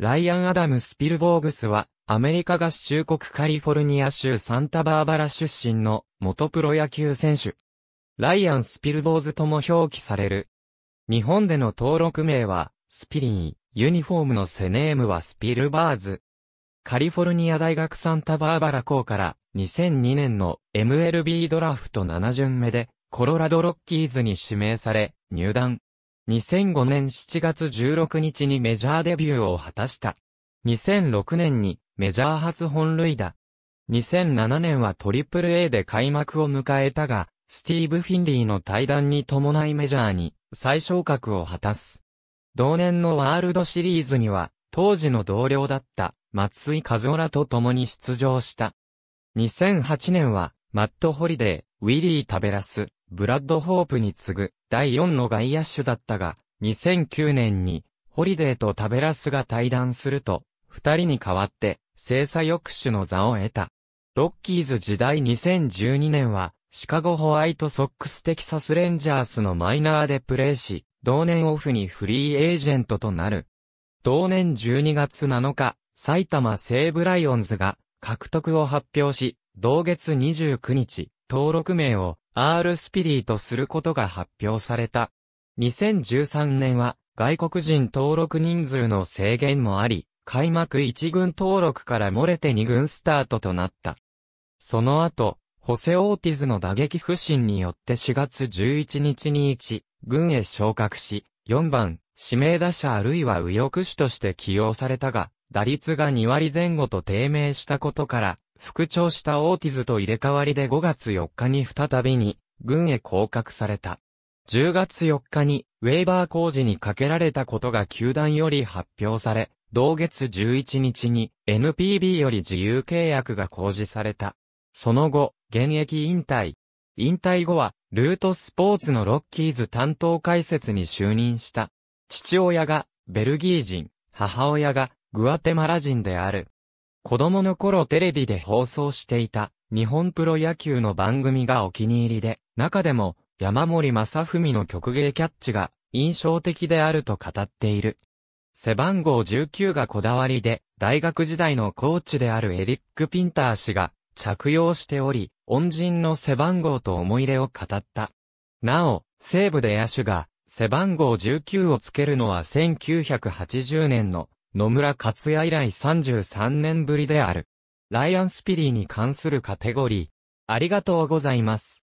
ライアン・アダム・スピルボーグスは、アメリカ合衆国カリフォルニア州サンタバーバラ出身の元プロ野球選手。ライアン・スピルボーズとも表記される。日本での登録名は、スピリー、ユニフォームのセネームはスピルバーズ。カリフォルニア大学サンタバーバラ校から2002年の MLB ドラフト7巡目でコロラドロッキーズに指名され入団。2005年7月16日にメジャーデビューを果たした。2006年にメジャー初本塁打。2007年は AAA で開幕を迎えたが、スティーブ・フィンリーの対談に伴いメジャーに再昇格を果たす。同年のワールドシリーズには、当時の同僚だった松井和夫らと共に出場した。2008年は、マット・ホリデー、ウィリー・タベラス、ブラッド・ホープに次ぐ、第4の外野手だったが、2009年に、ホリデーとタベラスが対談すると、二人に代わって、精査抑止の座を得た。ロッキーズ時代2012年は、シカゴホワイトソックステキサスレンジャースのマイナーでプレーし、同年オフにフリーエージェントとなる。同年12月7日、埼玉西武ライオンズが獲得を発表し、同月29日、登録名を R スピリーとすることが発表された。2013年は外国人登録人数の制限もあり、開幕1軍登録から漏れて2軍スタートとなった。その後、ホセ・オーティズの打撃不振によって4月11日に1、軍へ昇格し、4番、指名打者あるいは右翼手として起用されたが、打率が2割前後と低迷したことから、復調したオーティズと入れ替わりで5月4日に再びに、軍へ降格された。10月4日に、ウェーバー工事にかけられたことが球団より発表され、同月11日に NPB より自由契約が公示された。その後、現役引退。引退後は、ルートスポーツのロッキーズ担当解説に就任した。父親がベルギー人、母親がグアテマラ人である。子供の頃テレビで放送していた日本プロ野球の番組がお気に入りで、中でも山森正文の曲芸キャッチが印象的であると語っている。背番号19がこだわりで、大学時代のコーチであるエリック・ピンター氏が着用しており、恩人の背番号と思い入れを語った。なお、西部で野手が背番号19をつけるのは1980年の野村克也以来33年ぶりである。ライアンスピリーに関するカテゴリー。ありがとうございます。